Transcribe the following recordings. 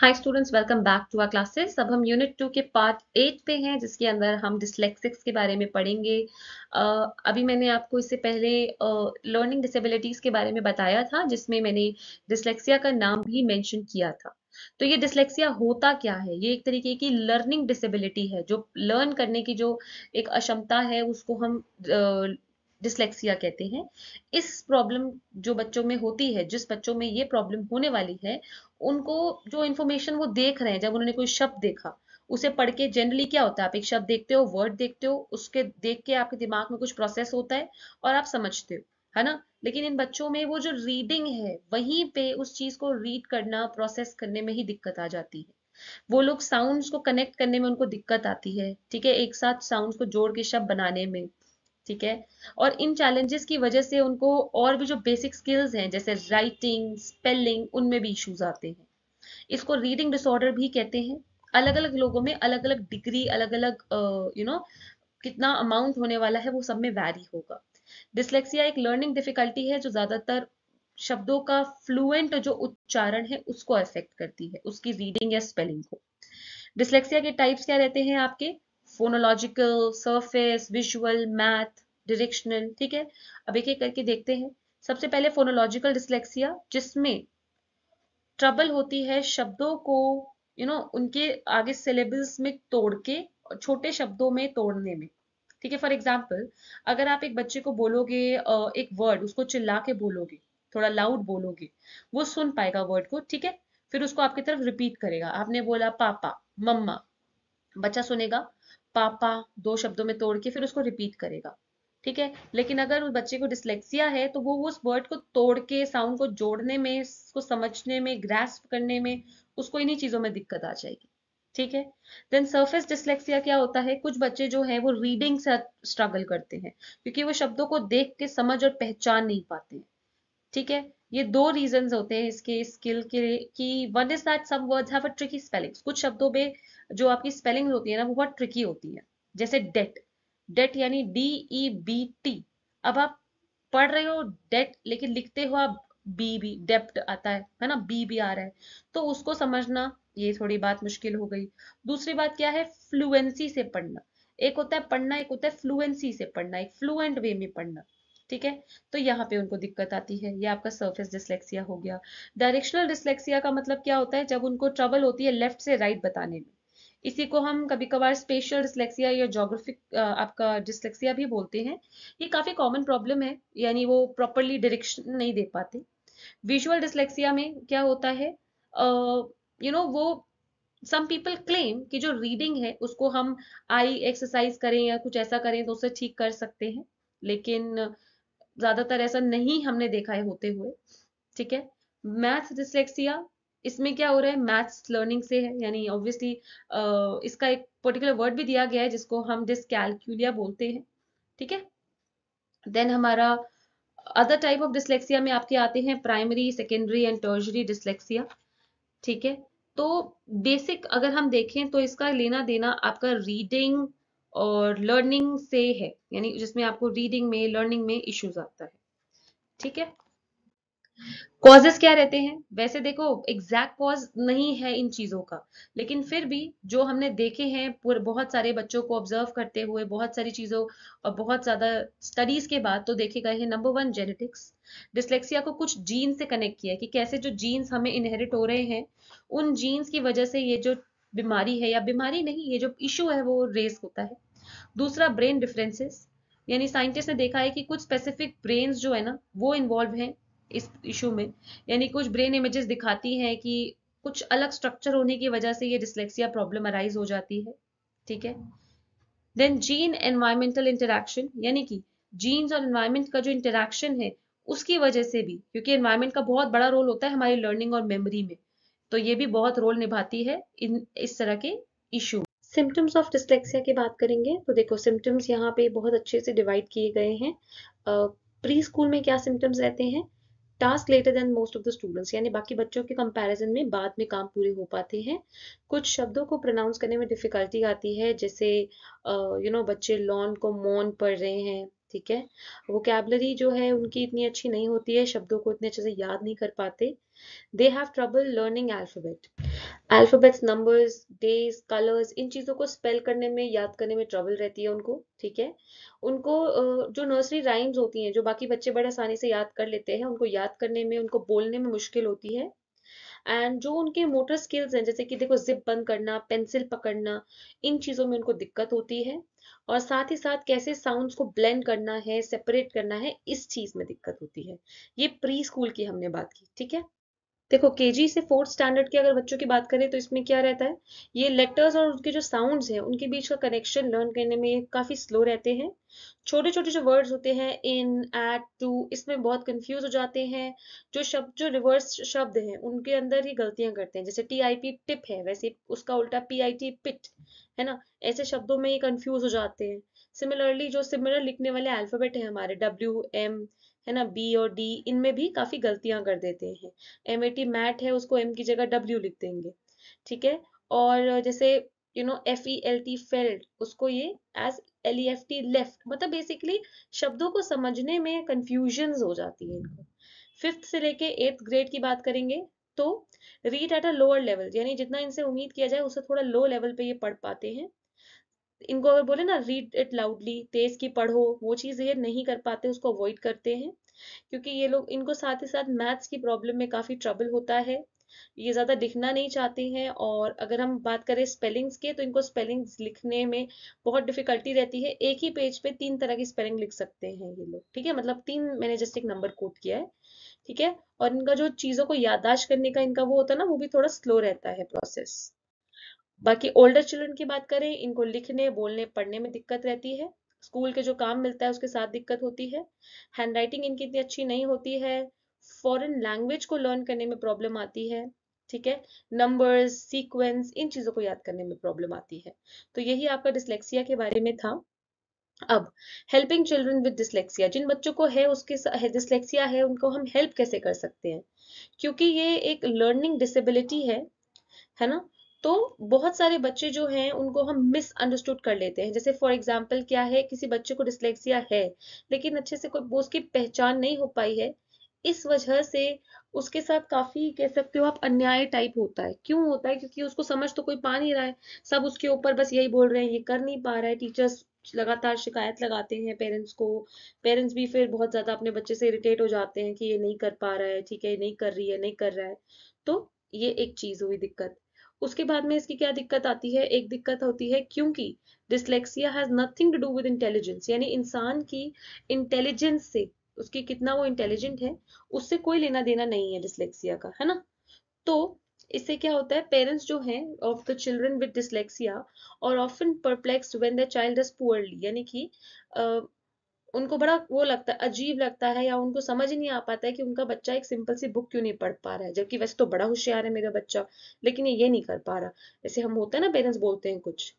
hi students welcome back to our classes अब हम unit two के पार्ट एट पे हैं जिसके अंदर हम डिसलेक्सिक्स के बारे में पढ़ेंगे uh, अभी मैंने आपको इससे पहले लर्निंग uh, डिसेबिलिटीज़ के बारे में बताया था जिसमें मैंने डिसलेक्सिया का नाम भी मेंशन किया था तो ये डिसलेक्सिया होता क्या है ये एक तरीके की लर्निंग डिसेबिलिटी है जो लर्न करने की जो एक अक्षमता है उसको हम uh, डिसलेक्सिया कहते हैं इस प्रॉब्लम जो बच्चों में होती है जिस बच्चों में ये प्रॉब्लम होने वाली है उनको जो इन्फॉर्मेशन वो देख रहे हैं जब उन्होंने कोई शब्द देखा उसे पढ़ के जनरली क्या होता है आप एक शब्द देखते हो वर्ड देखते हो उसके देख के आपके दिमाग में कुछ प्रोसेस होता है और आप समझते हो है ना लेकिन इन बच्चों में वो जो रीडिंग है वहीं पे उस चीज को रीड करना प्रोसेस करने में ही दिक्कत आ जाती है वो लोग साउंड्स को कनेक्ट करने में उनको दिक्कत आती है ठीक है एक साथ साउंड्स को जोड़ के शब्द बनाने में ठीक है और इन चैलेंजेस की वजह से उनको और भी जो बेसिक स्किल्स हैं जैसे राइटिंग स्पेलिंग उनमें भी इश्यूज आते हैं इसको रीडिंग डिसऑर्डर भी कहते हैं अलग अलग लोगों में अलग अलग डिग्री अलग अलग यू नो कितना अमाउंट होने वाला है वो सब में वैरी होगा डिसलेक्सिया एक लर्निंग डिफिकल्टी है जो ज़्यादातर शब्दों का फ्लुएंट जो उच्चारण है उसको अफेक्ट करती है उसकी रीडिंग या स्पेलिंग को डिसलेक्सिया के टाइप्स क्या रहते हैं आपके phonological surface visual math directional ठीक है अब एक एक करके देखते हैं सबसे पहले फोनोलॉजिकल डिसलेक्सिया जिसमें ट्रबल होती है शब्दों को यू you नो know, उनके आगे सिलेबस में तोड़ के छोटे शब्दों में तोड़ने में ठीक है फॉर एग्जाम्पल अगर आप एक बच्चे को बोलोगे एक वर्ड उसको चिल्ला के बोलोगे थोड़ा लाउड बोलोगे वो सुन पाएगा वर्ड को ठीक है फिर उसको आपकी तरफ रिपीट करेगा आपने बोला पापा मम्मा बच्चा सुनेगा पापा दो शब्दों में तोड़ के फिर उसको रिपीट करेगा ठीक है लेकिन अगर उस बच्चे को डिसलेक्सिया है तो वो उस वर्ड को तोड़ के साउंड को जोड़ने में उसको समझने में ग्रेस्प करने में उसको इन्हीं चीज़ों में दिक्कत आ जाएगी ठीक है देन सर्फेस डिसलेक्सिया क्या होता है कुछ बच्चे जो है वो रीडिंग से स्ट्रगल करते हैं क्योंकि वो शब्दों को देख के समझ और पहचान नहीं पाते हैं ठीक है ये दो रीजन होते हैं इसके स्किल के कि one is that some words have a tricky spelling कुछ शब्दों में जो आपकी स्पेलिंग होती है ना वो बहुत ट्रिकी होती है जैसे डेट डेट यानी डी ई बी टी अब आप पढ़ रहे हो डेट लेकिन लिखते हो आप बी बी डेप्ट आता है है ना बी बी आ रहा है तो उसको समझना ये थोड़ी बात मुश्किल हो गई दूसरी बात क्या है फ्लुएंसी से पढ़ना एक होता है पढ़ना एक होता है फ्लुएंसी से पढ़ना एक फ्लुएंट वे में पढ़ना ठीक है तो यहाँ पे उनको दिक्कत आती है ये आपका सर्फेस डिस्लेक्सिया हो गया डायरेक्शनल डिस्लेक्सिया का मतलब क्या होता है जब उनको ट्रबल होती है लेफ्ट से राइट बताने में इसी को हम कभी कभार स्पेशल डिस्लेक्सिया या जोग्राफिक आपका डिस्लेक्सिया भी बोलते हैं ये काफ़ी कॉमन प्रॉब्लम है यानी वो प्रॉपरली डायरेक्शन नहीं दे पाते विजुअल डिस्लेक्सिया में क्या होता है यू नो वो सम पीपल क्लेम कि जो रीडिंग है उसको हम आई एक्सरसाइज करें या कुछ ऐसा करें तो उसे ठीक कर सकते हैं लेकिन uh, ज़्यादातर ऐसा नहीं हमने देखा है होते हुए ठीक है मैथ डिसलेक्सिया इसमें क्या हो रहा है मैथ्स लर्निंग से है यानी ऑब्वियसली इसका एक पर्टिकुलर वर्ड भी दिया गया है जिसको हम डिस्कैलक्यूलिया बोलते हैं ठीक है देन हमारा अदर टाइप ऑफ डिसलेक्सिया में आपके आते हैं primary secondary and tertiary dyslexia ठीक है तो बेसिक अगर हम देखें तो इसका लेना देना आपका रीडिंग और लर्निंग से है यानी जिसमें आपको रीडिंग में लर्निंग में इश्यूज आता है ठीक है कॉजेस क्या रहते हैं वैसे देखो एग्जैक्ट कॉज नहीं है इन चीजों का लेकिन फिर भी जो हमने देखे हैं बहुत सारे बच्चों को ऑब्जर्व करते हुए बहुत सारी चीजों और बहुत ज्यादा स्टडीज के बाद तो देखे गए हैं नंबर वन जेनेटिक्स डिस्लेक्सिया को कुछ जीन से कनेक्ट किया है कि कैसे जो जीन्स हमें इनहेरिट हो रहे हैं उन जीन्स की वजह से ये जो बीमारी है या बीमारी नहीं ये जो इशू है वो रेस होता है दूसरा ब्रेन डिफरेंसेस यानी साइंटिस्ट ने देखा है कि कुछ स्पेसिफिक ब्रेन जो है ना वो इन्वॉल्व हैं इस इशू में यानी कुछ ब्रेन इमेजेस दिखाती हैं कि कुछ अलग स्ट्रक्चर होने की वजह से ये डिसलेक्सिया प्रॉब्लम अराइज हो जाती है ठीक है देन जीन एनवायरमेंटल इंटरेक्शन यानी कि जीन्स और एनवायरमेंट का जो इंटरेक्शन है उसकी वजह से भी क्योंकि एनवायरमेंट का बहुत बड़ा रोल होता है हमारी लर्निंग और मेमोरी में तो ये भी बहुत रोल निभाती है इन इस तरह के इशू सिम्टम्स ऑफ डिस्लेक्सिया की बात करेंगे तो देखो सिम्टम्स यहाँ पे बहुत अच्छे से डिवाइड किए गए हैं प्री स्कूल में क्या सिम्टम्स रहते हैं task later than most of the students यानी बाकी बच्चों के कंपैरिजन में बाद में काम पूरे हो पाते हैं कुछ शब्दों को प्रोनाउंस करने में डिफ़िकल्टी आती है जैसे you uh, know you know, बच्चे लॉन को मोन पढ़ रहे हैं ठीक है वोकेबलरी जो है उनकी इतनी अच्छी नहीं होती है शब्दों को इतने अच्छे से याद नहीं कर पाते they have trouble learning alphabet alphabets numbers days colours इन चीज़ों को स्पेल करने में याद करने में ट्रबल रहती है उनको ठीक है उनको जो नर्सरी राइम्स होती हैं जो बाकी बच्चे बड़े आसानी से याद कर लेते हैं उनको याद करने में उनको बोलने में मुश्किल होती है एंड जो उनके मोटर स्किल्स हैं जैसे कि देखो जिप बंद करना पेंसिल पकड़ना इन चीज़ों में उनको दिक्कत होती है और साथ ही साथ कैसे साउंड्स को ब्लेंड करना है सेपरेट करना है इस चीज़ में दिक्कत होती है ये प्री स्कूल की हमने बात की ठीक है देखो जी से फोर्थ स्टैंडर्ड के अगर बच्चों की बात करें तो इसमें क्या रहता है ये लेटर्स और उनके जो साउंड्स हैं उनके बीच का कनेक्शन लर्न करने में काफ़ी स्लो रहते हैं छोटे छोटे जो वर्ड्स होते हैं इन एट टू इसमें बहुत कंफ्यूज हो जाते हैं जो शब्द जो रिवर्स शब्द हैं उनके अंदर ही गलतियां करते हैं जैसे टी आई पी टिप है वैसे उसका उल्टा पी आई टी पिट है ना ऐसे शब्दों में ही कंफ्यूज हो जाते हैं सिमिलरली जो सिमिलर लिखने वाले अल्फाबेट है हमारे डब्ल्यू एम है ना बी और डी इनमें भी काफ़ी गलतियां कर देते हैं एम ए टी मैट है उसको एम की जगह डब्ल्यू लिख देंगे ठीक है और जैसे you know F E L T felt उसको ये as L E F T left मतलब बेसिकली शब्दों को समझने में कंफ्यूजन हो जाती है इनको फिफ्थ से लेके एट्थ ग्रेड की बात करेंगे तो read at a lower level यानी जितना इनसे उम्मीद किया जाए उससे थोड़ा लो लेवल पे ये पढ़ पाते हैं इनको अगर बोले ना रीड इट लाउडली तेज की पढ़ो वो चीज़ ये नहीं कर पाते उसको अवॉइड करते हैं क्योंकि ये लोग इनको साथ ही साथ मैथ्स की प्रॉब्लम में काफ़ी ट्रबल होता है ये ज़्यादा लिखना नहीं चाहते हैं और अगर हम बात करें स्पेलिंग्स के तो इनको स्पेलिंग्स लिखने में बहुत डिफिकल्टी रहती है एक ही पेज पे तीन तरह की स्पेलिंग लिख सकते हैं ये लोग ठीक है मतलब तीन मैंने जस्ट एक नंबर कोट किया है ठीक है और इनका जो चीज़ों को याददाश्त करने का इनका वो होता है ना वो भी थोड़ा स्लो रहता है प्रोसेस बाकी ओल्डर चिल्ड्रन की बात करें इनको लिखने बोलने पढ़ने में दिक्कत रहती है स्कूल के जो काम मिलता है उसके साथ दिक्कत होती है हैंड राइटिंग इनकी इतनी अच्छी नहीं होती है फॉरेन लैंग्वेज को लर्न करने में प्रॉब्लम आती है ठीक है नंबर्स सीक्वेंस इन चीज़ों को याद करने में प्रॉब्लम आती है तो यही आपका डिस्लेक्सिया के बारे में था अब हेल्पिंग चिल्ड्रन विद डिस्लेक्सिया जिन बच्चों को है उसके डिस्लेक्सिया है उनको हम हेल्प कैसे कर सकते हैं क्योंकि ये एक लर्निंग डिसेबिलिटी है है ना तो बहुत सारे बच्चे जो हैं उनको हम मिसअंडरस्टूड कर लेते हैं जैसे फॉर एग्जाम्पल क्या है किसी बच्चे को डिसलेक्सिया है लेकिन अच्छे से कोई उसकी पहचान नहीं हो पाई है इस वजह से उसके साथ काफी कह सकते हो आप अन्याय टाइप होता है क्यों होता है क्योंकि उसको समझ तो कोई पा नहीं रहा है सब उसके ऊपर बस यही बोल रहे हैं ये कर नहीं पा रहा है टीचर्स लगातार शिकायत लगाते हैं पेरेंट्स को पेरेंट्स भी फिर बहुत ज्यादा अपने बच्चे से इरिटेट हो जाते हैं कि ये नहीं कर पा रहा है ठीक है नहीं कर रही है नहीं कर रहा है तो ये एक चीज हुई दिक्कत उसके बाद में इसकी क्या दिक्कत आती है एक दिक्कत होती है क्योंकि dyslexia has nothing to do with intelligence यानी इंसान की इंटेलिजेंस से उसकी कितना वो इंटेलिजेंट है उससे कोई लेना देना नहीं है डिसलेक्सिया का है ना तो इससे क्या होता है पेरेंट्स जो हैं of the children with dyslexia are often perplex when the child is poorly यानी कि उनको बड़ा वो लगता है अजीब लगता है या उनको समझ नहीं आ पाता है कि उनका बच्चा एक सिंपल सी बुक क्यों नहीं पढ़ पा रहा है जबकि वैसे तो बड़ा होशियार है मेरा बच्चा लेकिन ये ये नहीं कर पा रहा जैसे हम होते हैं ना पेरेंट्स बोलते हैं कुछ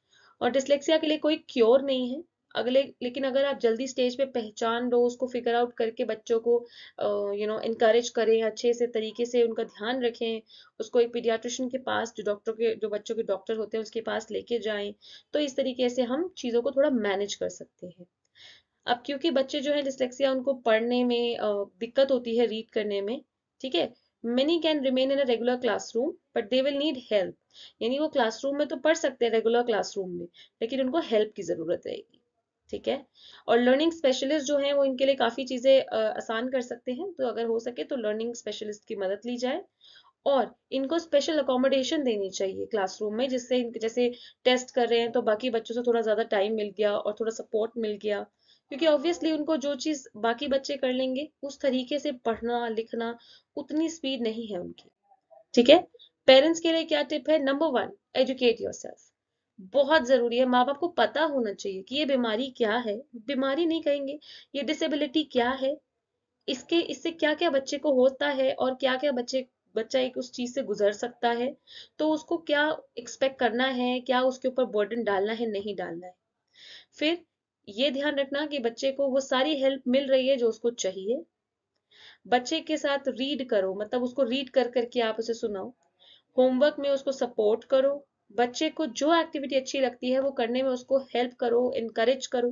और डिसलेक्सिया के लिए कोई क्योर नहीं है अगले लेकिन अगर आप जल्दी स्टेज पे पहचान लो उसको फिगर आउट करके बच्चों को यू नो इनकरेज करें अच्छे से तरीके से उनका ध्यान रखें उसको एक पीडियाट्रिशियन के पास जो डॉक्टर के जो बच्चों के डॉक्टर होते हैं उसके पास लेके जाएं तो इस तरीके से हम चीज़ों को थोड़ा मैनेज कर सकते हैं अब क्योंकि बच्चे जो है डिस्लेक्सिया उनको पढ़ने में दिक्कत होती है रीड करने में ठीक है many can remain in a regular classroom but they will need help यानी वो क्लासरूम में तो पढ़ सकते हैं रेगुलर क्लासरूम में लेकिन उनको हेल्प की ज़रूरत रहेगी ठीक है और लर्निंग स्पेशलिस्ट जो है वो इनके लिए काफ़ी चीज़ें आसान कर सकते हैं तो अगर हो सके तो लर्निंग स्पेशलिस्ट की मदद ली जाए और इनको स्पेशल अकोमोडेशन देनी चाहिए क्लासरूम में जिससे जैसे टेस्ट कर रहे हैं तो बाकी बच्चों से थोड़ा ज़्यादा टाइम मिल गया और थोड़ा सपोर्ट मिल गया क्योंकि ऑब्वियसली उनको जो चीज़ बाकी बच्चे कर लेंगे उस तरीके से पढ़ना लिखना उतनी स्पीड नहीं है उनकी ठीक है पेरेंट्स के लिए क्या टिप है number one educate yourself बहुत ज़रूरी है माँ बाप को पता होना चाहिए कि ये बीमारी क्या है बीमारी नहीं कहेंगे ये डिसेबिलिटी क्या है इसके इससे क्या क्या बच्चे को होता है और क्या क्या बच्चे बच्चा एक उस चीज़ से गुजर सकता है तो उसको क्या एक्सपेक्ट करना है क्या उसके ऊपर बर्डन डालना है नहीं डालना है फिर ये ध्यान रखना कि बच्चे को वो सारी हेल्प मिल रही है जो उसको चाहिए बच्चे के साथ रीड करो मतलब उसको रीड कर करके आप उसे सुनाओ होमवर्क में उसको सपोर्ट करो बच्चे को जो एक्टिविटी अच्छी लगती है वो करने में उसको हेल्प करो इनकरेज करो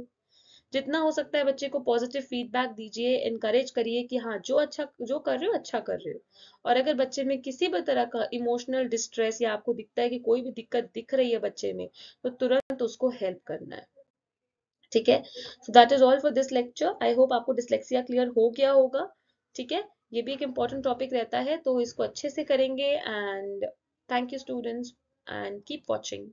जितना हो सकता है बच्चे को पॉजिटिव फीडबैक दीजिए इनकरेज करिए कि हाँ जो अच्छा जो कर रहे हो अच्छा कर रहे हो और अगर बच्चे में किसी भी तरह का इमोशनल डिस्ट्रेस या आपको दिखता है कि कोई भी दिक्कत दिख रही है बच्चे में तो तुरंत उसको हेल्प करना है ठीक है so that is all for this lecture I hope आपको डिस्लेक्सिया क्लियर हो गया होगा ठीक है ये भी एक इंपॉर्टेंट टॉपिक रहता है तो इसको अच्छे से करेंगे and thank you students and keep watching